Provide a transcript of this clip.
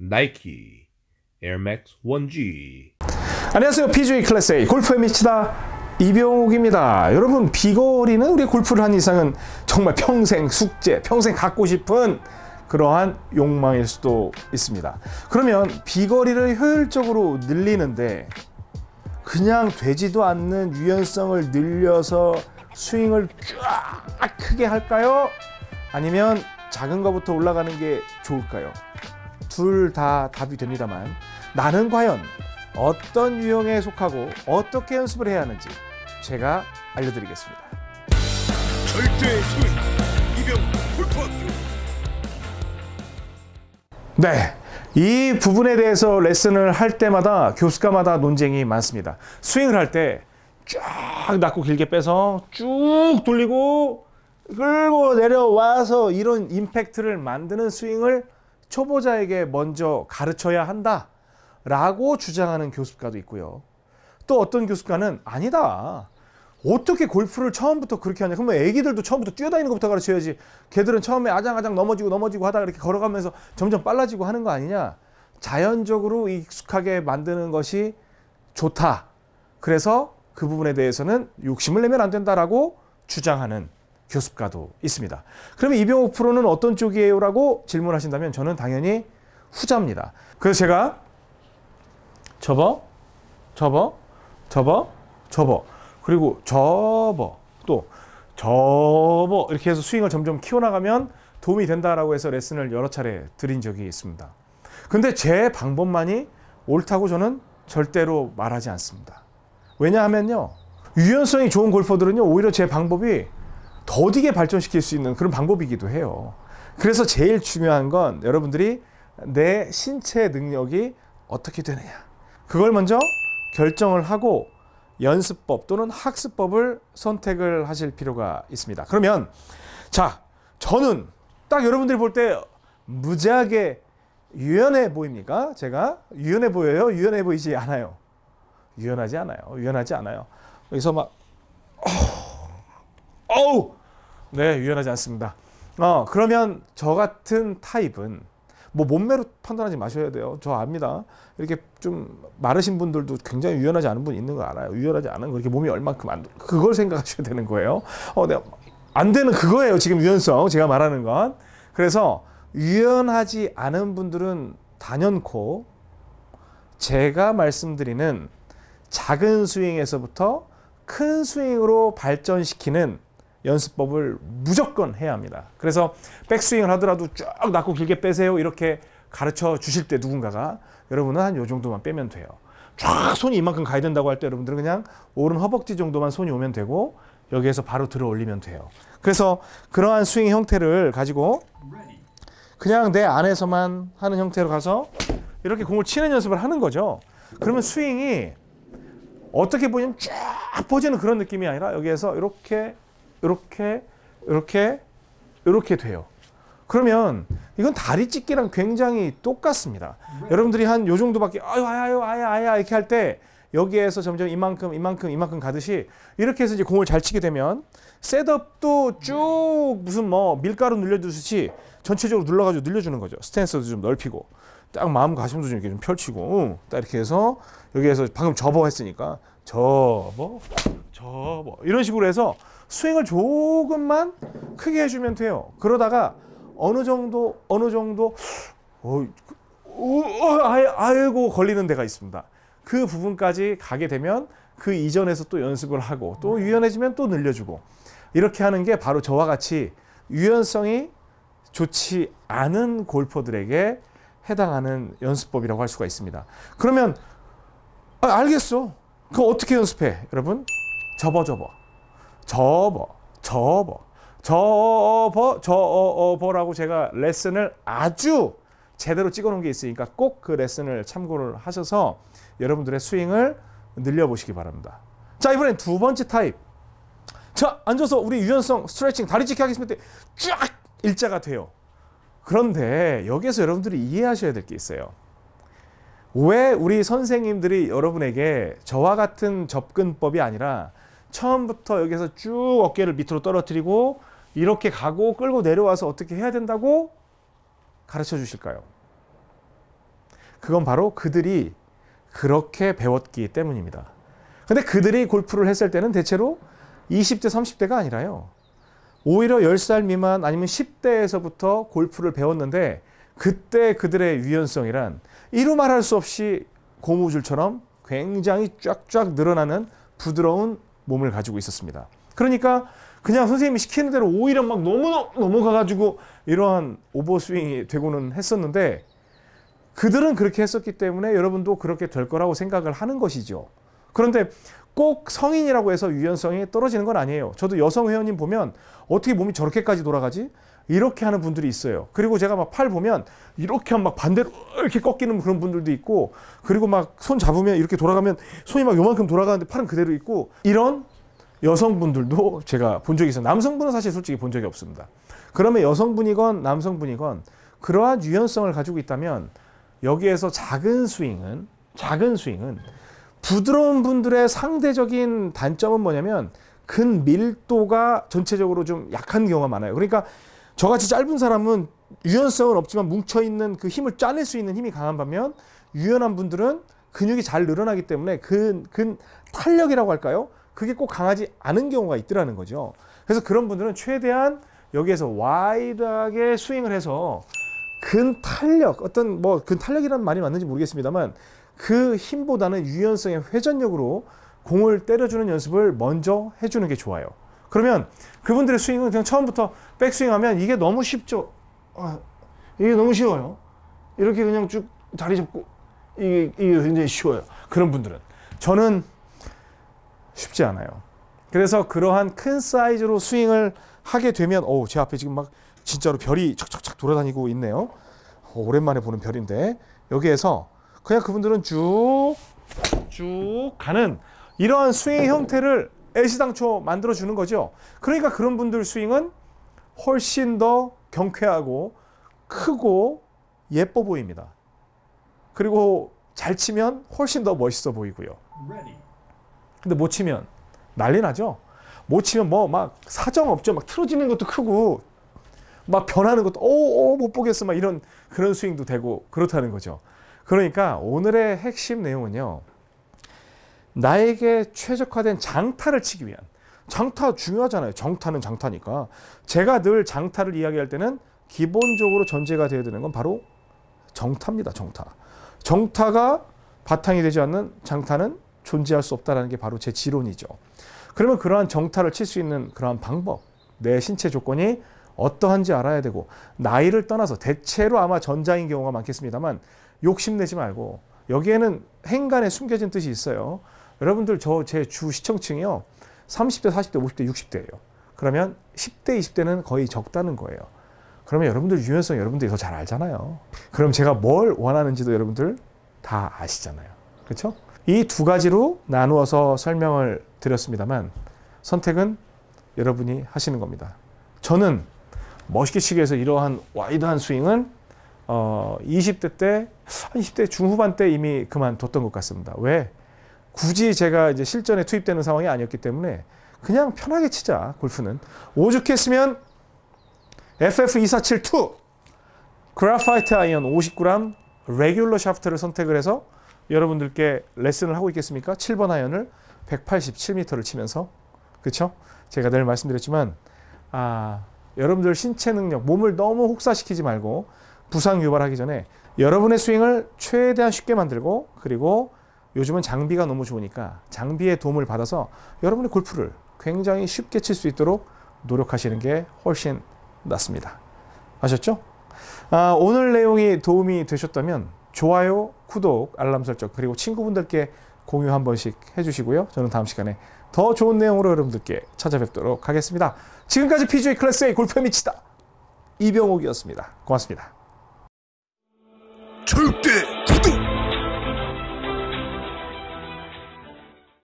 나이키 에어맥스 1G 안녕하세요 PGA 클래스 A 골프의 미치다 이병욱입니다 여러분 비거리는 우리 골프를 한 이상은 정말 평생 숙제 평생 갖고 싶은 그러한 욕망일 수도 있습니다 그러면 비거리를 효율적으로 늘리는데 그냥 되지도 않는 유연성을 늘려서 스윙을 쫙 크게 할까요? 아니면 작은 것부터 올라가는 게 좋을까요? 둘다 답이 됩니다만 나는 과연 어떤 유형에 속하고 어떻게 연습을 해야 하는지 제가 알려드리겠습니다. 절대 소위 이병 골프학 네. 이 부분에 대해서 레슨을 할 때마다 교수가마다 논쟁이 많습니다. 스윙을 할 때 쫙 낮고 길게 빼서 쭉 돌리고 끌고 내려와서 이런 임팩트를 만드는 스윙을 초보자에게 먼저 가르쳐야 한다. 라고 주장하는 교습가도 있고요. 또 어떤 교습가는 아니다. 어떻게 골프를 처음부터 그렇게 하냐. 그러면 애기들도 처음부터 뛰어다니는 것부터 가르쳐야지. 걔들은 처음에 아장아장 넘어지고 넘어지고 하다가 이렇게 걸어가면서 점점 빨라지고 하는 거 아니냐. 자연적으로 익숙하게 만드는 것이 좋다. 그래서 그 부분에 대해서는 욕심을 내면 안 된다라고 주장하는 교습가도 있습니다. 그러면 이병옥 프로는 어떤 쪽이에요? 라고 질문하신다면 저는 당연히 후자입니다. 그래서 제가 접어, 접어, 접어, 접어, 그리고 접어, 또 접어 이렇게 해서 스윙을 점점 키워나가면 도움이 된다라고 해서 레슨을 여러 차례 드린 적이 있습니다. 근데 제 방법만이 옳다고 저는 절대로 말하지 않습니다. 왜냐하면요. 유연성이 좋은 골퍼들은요. 오히려 제 방법이 더디게 발전시킬 수 있는 그런 방법이기도 해요. 그래서 제일 중요한 건 여러분들이 내 신체 능력이 어떻게 되느냐. 그걸 먼저 결정을 하고 연습법 또는 학습법을 선택을 하실 필요가 있습니다. 그러면 자, 저는 딱 여러분들이 볼 때 무지하게 유연해 보입니까? 제가 유연해 보여요? 유연해 보이지 않아요. 유연하지 않아요. 유연하지 않아요. 여기서 막 어우 네, 유연하지 않습니다. 어, 그러면 저 같은 타입은 뭐 몸매로 판단하지 마셔야 돼요. 저 압니다. 이렇게 좀 마르신 분들도 굉장히 유연하지 않은 분 있는 거 알아요. 유연하지 않은 거 이렇게 몸이 얼만큼 안 그걸 생각하셔야 되는 거예요. 어, 내가 네, 안 되는 그거예요. 지금 유연성 제가 말하는 건. 그래서 유연하지 않은 분들은 단연코 제가 말씀드리는 작은 스윙에서부터 큰 스윙으로 발전시키는 연습법을 무조건 해야 합니다. 그래서 백스윙을 하더라도 쭉 낮고 길게 빼세요. 이렇게 가르쳐 주실 때 누군가가 여러분은 한 요 정도만 빼면 돼요. 쫙 손이 이만큼 가야 된다고 할 때 여러분들은 그냥 오른 허벅지 정도만 손이 오면 되고 여기에서 바로 들어 올리면 돼요. 그래서 그러한 스윙 형태를 가지고 그냥 내 안에서만 하는 형태로 가서 이렇게 공을 치는 연습을 하는 거죠. 그러면 스윙이 어떻게 보면 쫙 퍼지는 그런 느낌이 아니라 여기에서 이렇게 이렇게 이렇게 이렇게 돼요. 그러면 이건 다리 찢기랑 굉장히 똑같습니다. 네. 여러분들이 한 요 정도밖에 아유 아유 아유 아유 이렇게 할 때 여기에서 점점 이만큼 이만큼 이만큼 가듯이 이렇게 해서 이제 공을 잘 치게 되면 셋업도 쭉 무슨 뭐 밀가루 눌려주듯이 전체적으로 눌러가지고 늘려주는 거죠. 스탠스도 좀 넓히고 딱 마음 가슴도 좀 이렇게 좀 펼치고 딱 이렇게 해서 여기에서 방금 접어 했으니까 접어 접어 이런 식으로 해서 스윙을 조금만 크게 해주면 돼요. 그러다가 어느 정도 어느 정도 어, 어, 어, 아이, 아이고 걸리는 데가 있습니다. 그 부분까지 가게 되면 그 이전에서 또 연습을 하고 또 유연해지면 또 늘려주고 이렇게 하는 게 바로 저와 같이 유연성이 좋지 않은 골퍼들에게 해당하는 연습법이라고 할 수가 있습니다. 그러면 아, 알겠어. 그 어떻게 연습해? 여러분 접어 접어. 접어, 접어, 접어, 접어라고 제가 레슨을 아주 제대로 찍어놓은 게 있으니까 꼭 그 레슨을 참고를 하셔서 여러분들의 스윙을 늘려보시기 바랍니다. 자, 이번엔 두 번째 타입. 자, 앉아서 우리 유연성 스트레칭 다리 찢기 하겠습니다. 쫙 일자가 돼요. 그런데 여기에서 여러분들이 이해하셔야 될 게 있어요. 왜 우리 선생님들이 여러분에게 저와 같은 접근법이 아니라 처음부터 여기서 쭉 어깨를 밑으로 떨어뜨리고 이렇게 가고 끌고 내려와서 어떻게 해야 된다고 가르쳐 주실까요? 그건 바로 그들이 그렇게 배웠기 때문입니다. 근데 그들이 골프를 했을 때는 대체로 20대, 30대가 아니라요. 오히려 10살 미만 아니면 10대에서부터 골프를 배웠는데 그때 그들의 유연성이란 이루 말할 수 없이 고무줄처럼 굉장히 쫙쫙 늘어나는 부드러운 몸을 가지고 있었습니다. 그러니까 그냥 선생님이 시키는 대로 오히려 막 너무 넘어가가지고 이러한 오버스윙이 되고는 했었는데 그들은 그렇게 했었기 때문에 여러분도 그렇게 될 거라고 생각을 하는 것이죠. 그런데 꼭 성인이라고 해서 유연성이 떨어지는 건 아니에요. 저도 여성 회원님 보면 어떻게 몸이 저렇게까지 돌아가지? 이렇게 하는 분들이 있어요. 그리고 제가 막 팔 보면 이렇게 막 반대로 이렇게 꺾이는 그런 분들도 있고 그리고 막 손 잡으면 이렇게 돌아가면 손이 막 요만큼 돌아가는데 팔은 그대로 있고 이런 여성분들도 제가 본 적이 있어요. 남성분은 사실 솔직히 본 적이 없습니다. 그러면 여성분이건 남성분이건 그러한 유연성을 가지고 있다면 여기에서 작은 스윙은 작은 스윙은 부드러운 분들의 상대적인 단점은 뭐냐면 근 밀도가 전체적으로 좀 약한 경우가 많아요. 그러니까 저같이 짧은 사람은 유연성은 없지만 뭉쳐있는 그 힘을 짜낼 수 있는 힘이 강한 반면 유연한 분들은 근육이 잘 늘어나기 때문에 근, 근 탄력이라고 할까요? 그게 꼭 강하지 않은 경우가 있더라는 거죠. 그래서 그런 분들은 최대한 여기에서 와이드하게 스윙을 해서 근 탄력, 어떤 뭐 근 탄력이라는 말이 맞는지 모르겠습니다만 그 힘보다는 유연성의 회전력으로 공을 때려주는 연습을 먼저 해주는 게 좋아요. 그러면 그분들의 스윙은 그냥 처음부터 백스윙하면 이게 너무 쉽죠. 아, 이게 너무 쉬워요. 이렇게 그냥 쭉 다리 잡고 이게, 이게 굉장히 쉬워요. 그런 분들은 저는 쉽지 않아요. 그래서 그러한 큰 사이즈로 스윙을 하게 되면 어제 앞에 지금 막 진짜로 별이 척척척 돌아다니고 있네요. 어, 오랜만에 보는 별인데 여기에서 그냥 그분들은 쭉 쭉 가는 이러한 스윙 형태를 애시당초 만들어주는 거죠. 그러니까 그런 분들 스윙은 훨씬 더 경쾌하고 크고 예뻐 보입니다. 그리고 잘 치면 훨씬 더 멋있어 보이고요. 근데 못 치면 난리 나죠. 못 치면 뭐 막 사정 없죠. 막 틀어지는 것도 크고 막 변하는 것도 오못 어, 어, 보겠어 막 이런 그런 스윙도 되고 그렇다는 거죠. 그러니까 오늘의 핵심 내용은요. 나에게 최적화된 장타를 치기 위한 장타 중요하잖아요. 장타는 장타니까. 제가 늘 장타를 이야기할 때는 기본적으로 전제가 되어야 되는 건 바로 정타입니다. 정타. 정타가 바탕이 되지 않는 장타는 존재할 수 없다는 게 바로 제 지론이죠. 그러면 그러한 정타를 칠 수 있는 그러한 방법, 내 신체 조건이 어떠한지 알아야 되고 나이를 떠나서 대체로 아마 전자인 경우가 많겠습니다만 욕심내지 말고 여기에는 행간에 숨겨진 뜻이 있어요. 여러분들 저 제 주 시청층이요. 30대, 40대, 50대, 60대예요. 그러면 10대, 20대는 거의 적다는 거예요. 그러면 여러분들 유연성 여러분들이 더 잘 알잖아요. 그럼 제가 뭘 원하는지도 여러분들 다 아시잖아요. 그렇죠? 이 두 가지로 나누어서 설명을 드렸습니다만 선택은 여러분이 하시는 겁니다. 저는 멋있게 치기 위해서 이러한 와이드한 스윙은 어, 20대 때, 한 20대 중후반 때 이미 그만뒀던 것 같습니다. 왜? 굳이 제가 이제 실전에 투입되는 상황이 아니었기 때문에 그냥 편하게 치자 골프는 오죽했으면 FF2472 그라파이트 아이언 50g 레귤러 샤프트를 선택을 해서 여러분들께 레슨을 하고 있겠습니까? 7번 아이언을 187m를 치면서 그렇죠? 제가 늘 말씀드렸지만 아, 여러분들 신체 능력, 몸을 너무 혹사시키지 말고 부상 유발하기 전에 여러분의 스윙을 최대한 쉽게 만들고 그리고 요즘은 장비가 너무 좋으니까 장비의 도움을 받아서 여러분의 골프를 굉장히 쉽게 칠 수 있도록 노력하시는 게 훨씬 낫습니다. 아셨죠? 아, 오늘 내용이 도움이 되셨다면 좋아요, 구독, 알람 설정 그리고 친구분들께 공유 한 번씩 해주시고요. 저는 다음 시간에 더 좋은 내용으로 여러분들께 찾아뵙도록 하겠습니다. 지금까지 PGA 클래스 의 골프에 미치다 이병옥이었습니다. 고맙습니다. 절대